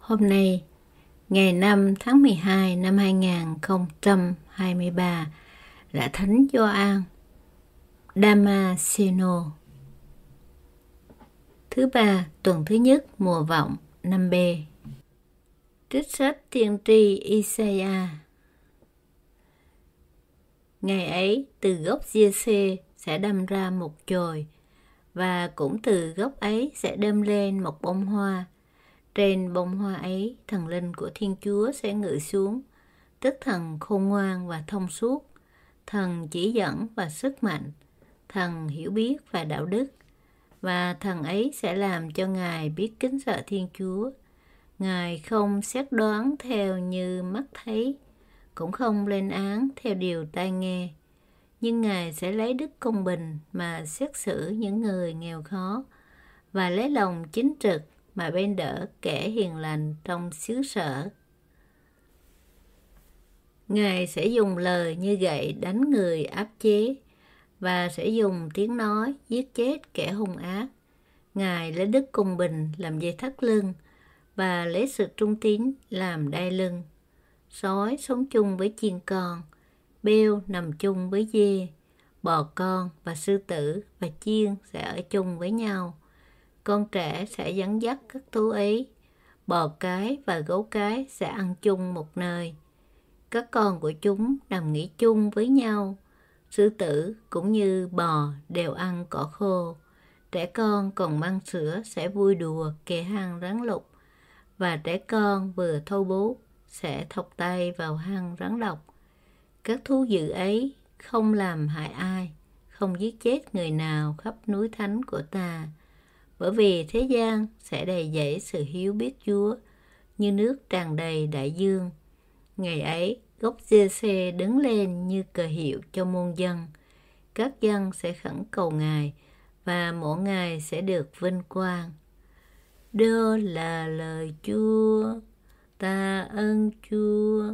Hôm nay, ngày 5 tháng 12 năm 2023 là Thánh Gioan Damasceno. Thứ ba, tuần thứ nhất mùa vọng năm b Trích sách tiên tri Isaiah Ngày ấy, từ gốc Giê-xê sẽ đâm ra một chồi, và cũng từ gốc ấy sẽ đâm lên một bông hoa – trên bông hoa ấy, thần linh của Thiên Chúa sẽ ngự xuống, tức thần khôn ngoan và thông suốt, thần chỉ dẫn và sức mạnh, thần hiểu biết và đạo đức, và thần ấy sẽ làm cho Ngài biết kính sợ Thiên Chúa. Ngài không xét đoán theo như mắt thấy, cũng không lên án theo điều tai nghe, nhưng Ngài sẽ lấy đức công bình mà xét xử những người nghèo khó và lấy lòng chính trực mà bên đỡ kẻ hiền lành trong xứ sở. Ngài sẽ dùng lời như gậy đánh người áp chế và sẽ dùng tiếng nói giết chết kẻ hung ác. Ngài lấy đức công bình làm dây thắt lưng và lấy sự trung tín làm đai lưng. Sói sống chung với chiên con, bêu nằm chung với dê, bò con và sư tử và chiên sẽ ở chung với nhau con trẻ sẽ dẫn dắt các thú ý bò cái và gấu cái sẽ ăn chung một nơi các con của chúng nằm nghỉ chung với nhau sư tử cũng như bò đều ăn cỏ khô trẻ con còn mang sữa sẽ vui đùa kề hang rắn lục và trẻ con vừa thâu bú sẽ thọc tay vào hang rắn độc các thú dữ ấy không làm hại ai không giết chết người nào khắp núi thánh của ta bởi vì thế gian sẽ đầy dẫy sự hiếu biết Chúa như nước tràn đầy đại dương. Ngày ấy, gốc dê xe đứng lên như cờ hiệu cho môn dân. Các dân sẽ khẩn cầu Ngài và mỗi ngày sẽ được vinh quang. Đó là lời Chúa, ta ơn Chúa.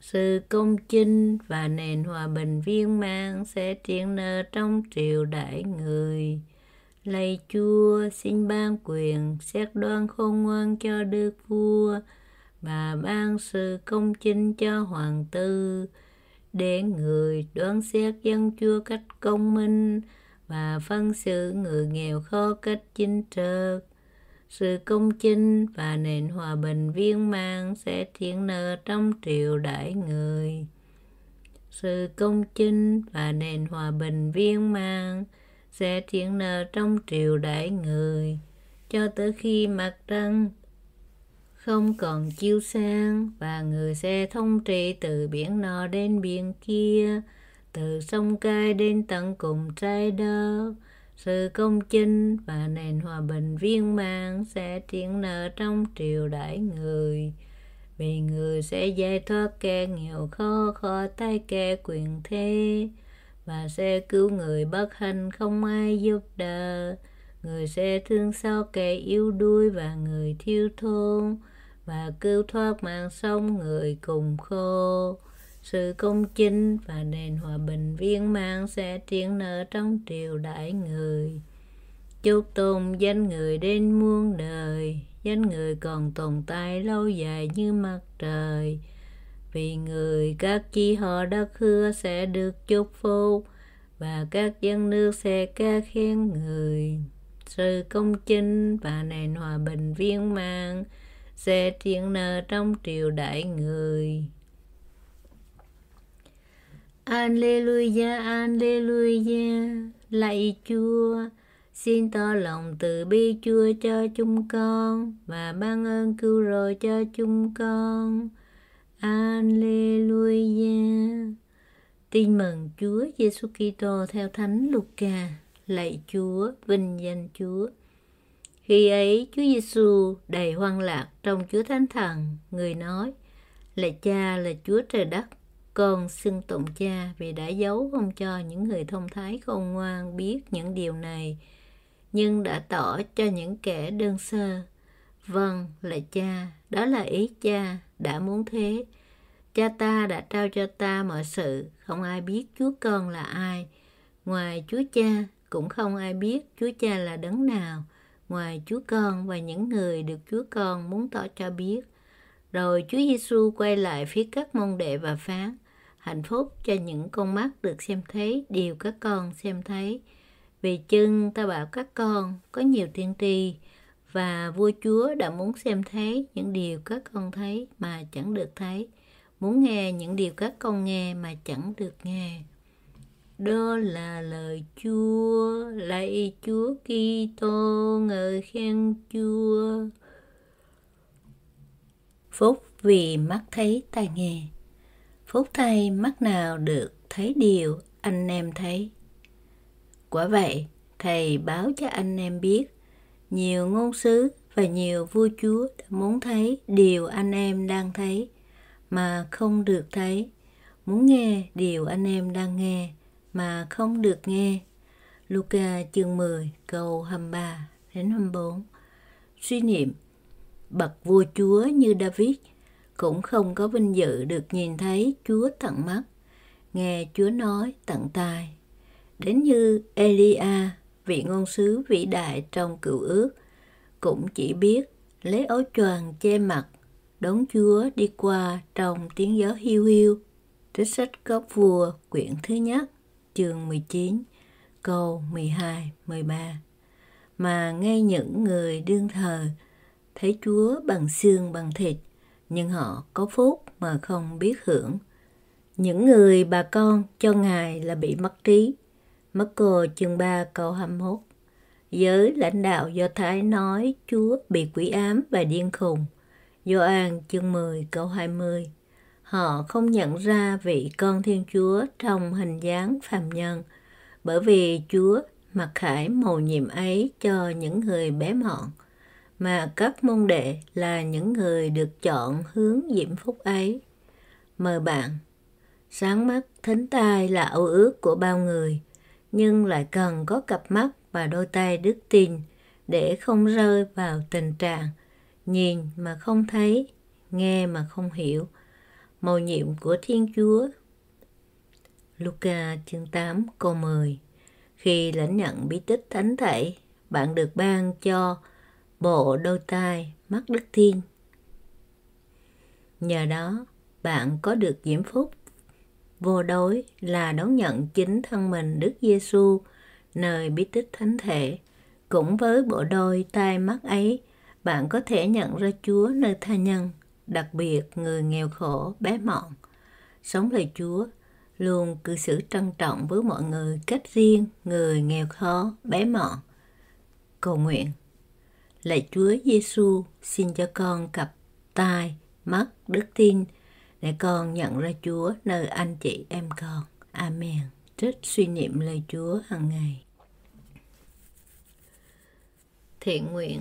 Sự công chinh và nền hòa bình viên mang sẽ triển nở trong triều đại người Lạy chúa, xin ban quyền xét đoan khôn ngoan cho đức vua và ban sự công chính cho hoàng tư để người đoán xét dân chúa cách công minh và phân xử người nghèo khó cách chính trực sự công chính và nền hòa bình viên mang sẽ thiện nợ trong triều đại người sự công chính và nền hòa bình viên mãn sẽ triển nở trong triều đại người cho tới khi mặt trăng không còn chiếu sang và người sẽ thông trị từ biển nọ đến biển kia từ sông cai đến tận cùng trái đất sự công chính và nền hòa bình viên mãn sẽ triển nở trong triều đại người vì người sẽ giải thoát kẻ nghèo khó khỏi tay kẻ quyền thế và xe cứu người bất hạnh không ai giúp đỡ người xe thương xót kẻ yếu đuối và người thiếu thốn và cứu thoát mạng sống người cùng khô sự công chính và nền hòa bình viên mang sẽ triển nở trong triều đại người chúc tôn danh người đến muôn đời danh người còn tồn tại lâu dài như mặt trời vì người các chi họ đất hứa sẽ được chúc phúc và các dân nước sẽ ca khen người sự công chính và nền hòa bình viên mãn sẽ triển nở trong triều đại người Alleluia, Alleluia, lạy Chúa, xin tỏ lòng từ bi Chúa cho chúng con và ban ơn cứu rồi cho chúng con. Alleluia. Tin mừng Chúa Giêsu Kitô theo Thánh Luca. Lạy Chúa, vinh danh Chúa. Khi ấy, Chúa Giêsu đầy hoan lạc trong Chúa Thánh Thần, người nói: là Cha là Chúa trời đất, con xưng tụng Cha vì đã giấu không cho những người thông thái khôn ngoan biết những điều này, nhưng đã tỏ cho những kẻ đơn sơ Vâng, là cha, đó là ý cha, đã muốn thế. Cha ta đã trao cho ta mọi sự, không ai biết Chúa con là ai. Ngoài Chúa cha, cũng không ai biết Chúa cha là đấng nào, ngoài Chúa con và những người được Chúa con muốn tỏ cho biết. Rồi Chúa Giêsu quay lại phía các môn đệ và phán, hạnh phúc cho những con mắt được xem thấy điều các con xem thấy. Vì chưng ta bảo các con có nhiều tiên tri, và vua chúa đã muốn xem thấy những điều các con thấy mà chẳng được thấy muốn nghe những điều các con nghe mà chẳng được nghe đó là lời chúa lạy chúa kitô ngợi khen chúa phúc vì mắt thấy tai nghe phúc thay mắt nào được thấy điều anh em thấy quả vậy thầy báo cho anh em biết nhiều ngôn sứ và nhiều vua chúa đã muốn thấy điều anh em đang thấy mà không được thấy muốn nghe điều anh em đang nghe mà không được nghe Luca chương 10 câu 23 đến 24 Suy niệm Bậc vua chúa như David cũng không có vinh dự được nhìn thấy Chúa tận mắt, nghe Chúa nói tận tai. Đến như Elia vị ngôn sứ vĩ đại trong cựu ước, cũng chỉ biết lấy áo choàng che mặt, đón Chúa đi qua trong tiếng gió hiu hiu. Trích sách góc vua quyển thứ nhất, chương 19, câu 12, 13. Mà ngay những người đương thờ thấy Chúa bằng xương bằng thịt, nhưng họ có phúc mà không biết hưởng. Những người bà con cho Ngài là bị mất trí, Marco chương 3 câu 21 Giới lãnh đạo Do Thái nói Chúa bị quỷ ám và điên khùng. do an chương 10 câu 20 Họ không nhận ra vị con Thiên Chúa trong hình dáng phàm nhân, bởi vì Chúa mặc khải màu nhiệm ấy cho những người bé mọn, mà các môn đệ là những người được chọn hướng diễm phúc ấy. Mời bạn, sáng mắt thính tai là âu ước của bao người – nhưng lại cần có cặp mắt và đôi tay đức tin để không rơi vào tình trạng nhìn mà không thấy, nghe mà không hiểu. Mầu nhiệm của Thiên Chúa Luca chương 8 câu 10 Khi lãnh nhận bí tích thánh thể, bạn được ban cho bộ đôi tai mắt đức thiên. Nhờ đó, bạn có được diễm phúc vô đối là đón nhận chính thân mình Đức Giêsu nơi bí tích thánh thể. Cũng với bộ đôi tai mắt ấy, bạn có thể nhận ra Chúa nơi tha nhân, đặc biệt người nghèo khổ, bé mọn. Sống lời Chúa, luôn cư xử trân trọng với mọi người cách riêng, người nghèo khó, bé mọn. Cầu nguyện Lạy Chúa Giêsu, xin cho con cặp tai, mắt, đức tin – để con nhận ra Chúa nơi anh chị em con. Amen. Trích suy niệm lời Chúa hàng ngày. Thiện nguyện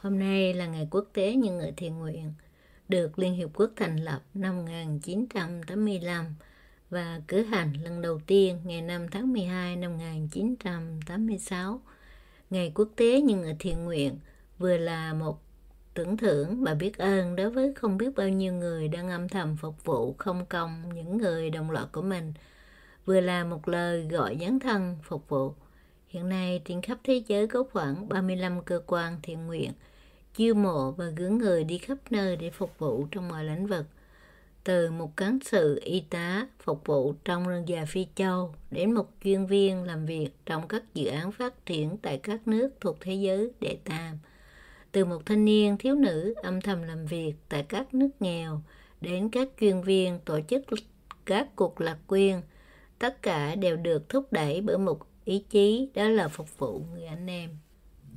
Hôm nay là ngày quốc tế những người thiện nguyện được Liên Hiệp Quốc thành lập năm 1985 và cử hành lần đầu tiên ngày 5 tháng 12 năm 1986. Ngày quốc tế những người thiện nguyện vừa là một tưởng thưởng và biết ơn đối với không biết bao nhiêu người đang âm thầm phục vụ không công những người đồng loại của mình vừa là một lời gọi dấn thân phục vụ. Hiện nay trên khắp thế giới có khoảng 35 cơ quan thiện nguyện chiêu mộ và gửi người đi khắp nơi để phục vụ trong mọi lĩnh vực. Từ một cán sự y tá phục vụ trong rừng già Phi Châu đến một chuyên viên làm việc trong các dự án phát triển tại các nước thuộc thế giới đệ tam – từ một thanh niên thiếu nữ âm thầm làm việc tại các nước nghèo đến các chuyên viên tổ chức các cuộc lạc quyên tất cả đều được thúc đẩy bởi một ý chí đó là phục vụ người anh em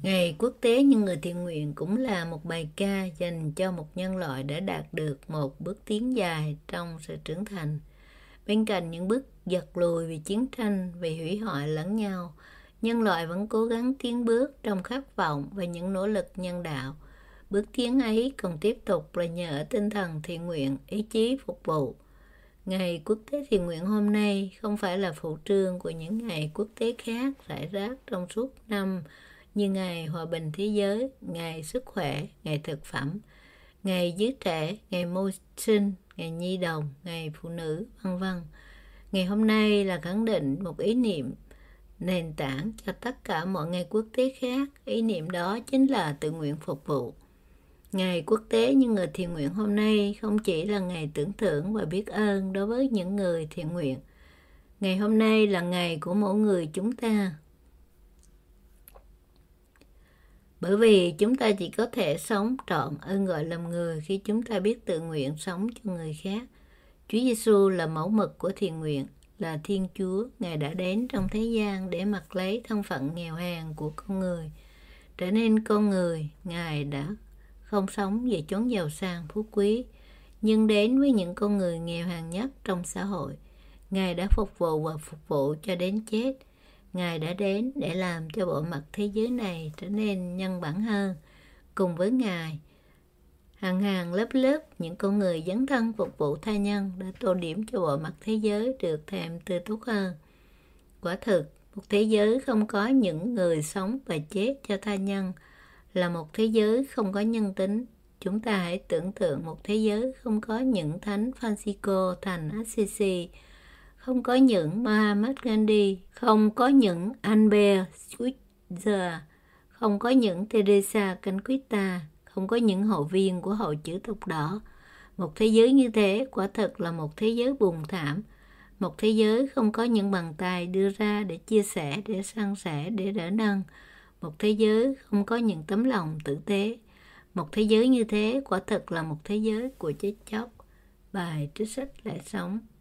ngày quốc tế những người thiện nguyện cũng là một bài ca dành cho một nhân loại đã đạt được một bước tiến dài trong sự trưởng thành bên cạnh những bước giật lùi vì chiến tranh vì hủy hoại lẫn nhau nhân loại vẫn cố gắng tiến bước trong khát vọng và những nỗ lực nhân đạo bước tiến ấy còn tiếp tục là nhờ tinh thần thiện nguyện ý chí phục vụ ngày quốc tế thiện nguyện hôm nay không phải là phụ trương của những ngày quốc tế khác rải rác trong suốt năm như ngày hòa bình thế giới ngày sức khỏe ngày thực phẩm ngày giới trẻ ngày môi sinh ngày nhi đồng ngày phụ nữ vân vân ngày hôm nay là khẳng định một ý niệm nền tảng cho tất cả mọi ngày quốc tế khác ý niệm đó chính là tự nguyện phục vụ ngày quốc tế như người thiện nguyện hôm nay không chỉ là ngày tưởng thưởng và biết ơn đối với những người thiện nguyện ngày hôm nay là ngày của mỗi người chúng ta bởi vì chúng ta chỉ có thể sống trọn ơn gọi làm người khi chúng ta biết tự nguyện sống cho người khác Chúa Giêsu là mẫu mực của thiện nguyện là Thiên Chúa, Ngài đã đến trong thế gian để mặc lấy thân phận nghèo hèn của con người. Trở nên con người, Ngài đã không sống về chốn giàu sang phú quý, nhưng đến với những con người nghèo hèn nhất trong xã hội. Ngài đã phục vụ và phục vụ cho đến chết. Ngài đã đến để làm cho bộ mặt thế giới này trở nên nhân bản hơn. Cùng với Ngài, hàng hàng lớp lớp những con người dấn thân phục vụ tha nhân đã tô điểm cho bộ mặt thế giới được thèm tươi tốt hơn. Quả thực, một thế giới không có những người sống và chết cho tha nhân là một thế giới không có nhân tính. Chúng ta hãy tưởng tượng một thế giới không có những thánh Francisco thành Assisi, không có những Mahatma Gandhi, không có những Albert Schweitzer, không có những Teresa Canquita, không có những hội viên của hội chữ thập đỏ. Một thế giới như thế quả thật là một thế giới buồn thảm, một thế giới không có những bàn tay đưa ra để chia sẻ, để san sẻ, để đỡ nâng, một thế giới không có những tấm lòng tử tế. Một thế giới như thế quả thật là một thế giới của chết chóc. Bài trích sách lại sống